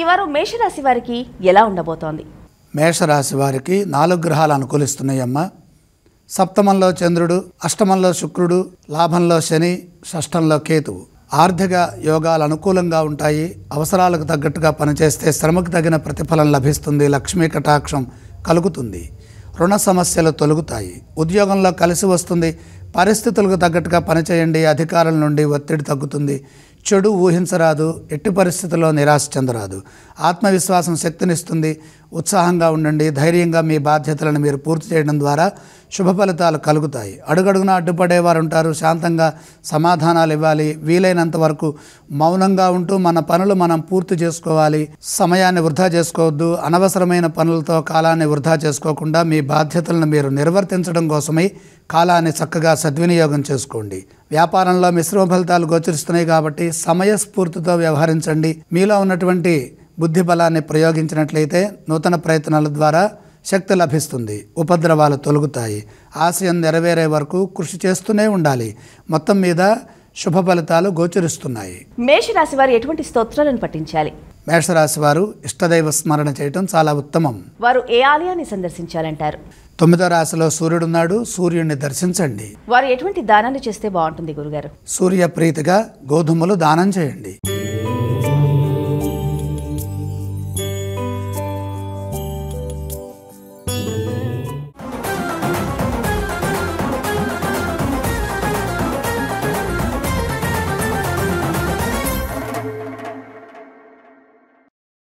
ఈ వారం మేషరాశి వారికి ఎలా ఉండబోతోంది మేషరాశి వారికి నాలుగు గ్రహాలు అనుకూలిస్తున్నాయమ్మా సప్తమంలో చంద్రుడు అష్టమంలో శుక్రుడు లాభంలో శని షష్టంలో కేతువు ఆర్థిక యోగాలు అనుకూలంగా ఉంటాయి అవసరాలకు తగ్గట్టుగా పనిచేస్తే శ్రమకు తగిన ప్రతిఫలం లభిస్తుంది లక్ష్మీ కటాక్షం కలుగుతుంది రుణ సమస్యలు తొలుగుతాయి ఉద్యోగంలో కలిసి వస్తుంది పరిస్థితులకు తగ్గట్టుగా పనిచేయండి అధికారుల నుండి ఒత్తిడి తగ్గుతుంది చెడు ఊహించరాదు ఎట్టి పరిస్థితుల్లో నిరాశ చెందరాదు ఆత్మవిశ్వాసం శక్తినిస్తుంది ఉత్సాహంగా ఉండండి ధైర్యంగా మీ బాధ్యతలను మీరు పూర్తి చేయడం ద్వారా శుభ ఫలితాలు కలుగుతాయి అడుగడుగునా అడ్డుపడేవారు ఉంటారు శాంతంగా సమాధానాలు ఇవ్వాలి వీలైనంత వరకు మౌనంగా ఉంటూ మన పనులు మనం పూర్తి చేసుకోవాలి సమయాన్ని వృధా చేసుకోవద్దు అనవసరమైన పనులతో కాలాన్ని వృధా చేసుకోకుండా మీ బాధ్యతలను మీరు నిర్వర్తించడం కోసమై కాలాన్ని చక్కగా సద్వినియోగం చేసుకోండి వ్యాపారంలో మిశ్రమ ఫలితాలు గోచరిస్తున్నాయి కాబట్టి సమయస్ఫూర్తితో వ్యవహరించండి మీలో ఉన్నటువంటి బుద్ధి బలాన్ని ప్రయోగించినట్లయితే నూతన ప్రయత్నాల ద్వారా శక్తి లభిస్తుంది ఉపద్రవాలు తొలగుతాయి ఆశయం నెరవేరే వరకు కృషి చేస్తూనే ఉండాలి మొత్తం మీద శుభ ఫలితాలు గోచరిస్తున్నాయి మేషరాశి వారి ఎటువంటి స్తోత్రాలను పఠించాలి మేషరాశి వారు ఇష్టదైవ స్మరణ చేయటం చాలా ఉత్తమం వారు ఏ ఆలయాన్ని సందర్శించాలంటారు తొమ్మిదో రాశిలో సూర్యుడున్నాడు సూర్యుడిని దర్శించండి వారు ఎటువంటి దానాలు చేస్తే బాగుంటుంది గురుగారు సూర్య ప్రీతిగా గోధుమలు దానం చేయండి